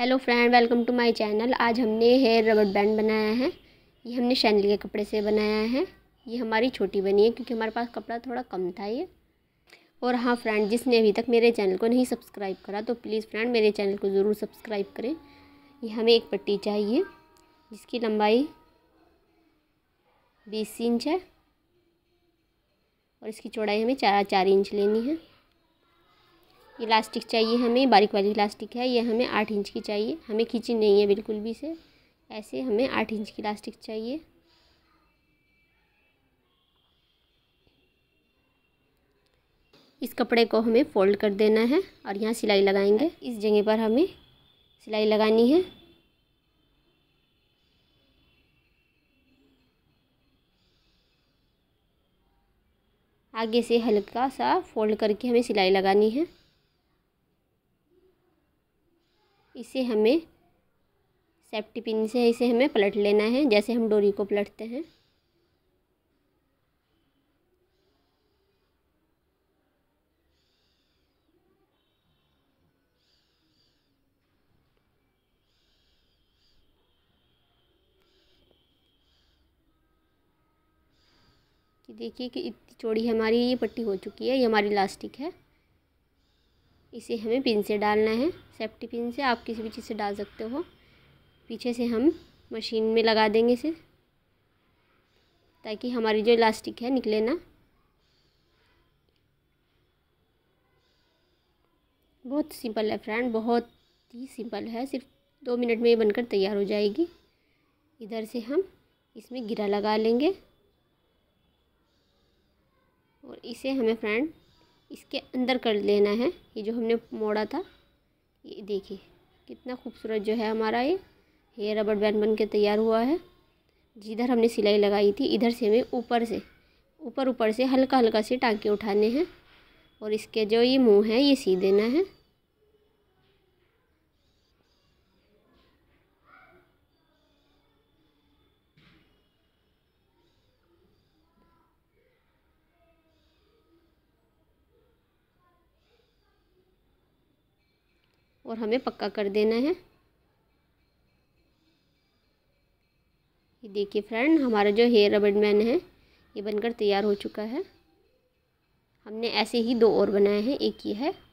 hello friend welcome to my channel आज हमने hair रबड़ बैंड बनाया है ये हमने शैनल के कपड़े से बनाया है ये हमारी छोटी बनी है क्योंकि हमारे पास कपड़ा थोड़ा कम था ये और हाँ फ्रेंड जिसने अभी तक मेरे चैनल को नहीं सब्सक्राइब करा तो प्लीज़ फ्रेंड मेरे चैनल को ज़रूर सब्सक्राइब करें ये हमें एक पट्टी चाहिए जिसकी लंबाई बीस इंच है और इसकी चौड़ाई हमें चार चार इंच लेनी है इलास्टिक चाहिए हमें बारीक वाली इलास्टिक है ये हमें आठ इंच की चाहिए हमें खींची नहीं है बिल्कुल भी से ऐसे हमें आठ इंच की इलास्टिक चाहिए इस कपड़े को हमें फोल्ड कर देना है और यहाँ सिलाई लगाएंगे इस जगह पर हमें सिलाई लगानी है आगे से हल्का सा फोल्ड करके हमें सिलाई लगानी है इसे हमें सेफ्टी पिन से इसे हमें पलट लेना है जैसे हम डोरी को पलटते हैं कि देखिए कि इतनी चौड़ी हमारी ये पट्टी हो चुकी है ये हमारी लास्टिक है इसे हमें पिन से डालना है सेफ्टी पिन से आप किसी भी चीज़ से डाल सकते हो पीछे से हम मशीन में लगा देंगे इसे ताकि हमारी जो इलास्टिक है निकले ना बहुत सिंपल है फ्रेंड बहुत ही सिंपल है सिर्फ दो मिनट में ये बनकर तैयार हो जाएगी इधर से हम इसमें गिरा लगा लेंगे और इसे हमें फ्रेंड इसके अंदर कर लेना है ये जो हमने मोड़ा था ये देखिए कितना खूबसूरत जो है हमारा ये हेयर रबड़ बैंड बन के तैयार हुआ है जिधर हमने सिलाई लगाई थी इधर से हमें ऊपर से ऊपर ऊपर से हल्का हल्का से टाँके उठाने हैं और इसके जो ये मुंह है ये सी देना है और हमें पक्का कर देना है ये देखिए फ्रेंड हमारा जो हेयर रबड़ मैन है ये बनकर तैयार हो चुका है हमने ऐसे ही दो और बनाए हैं एक ये है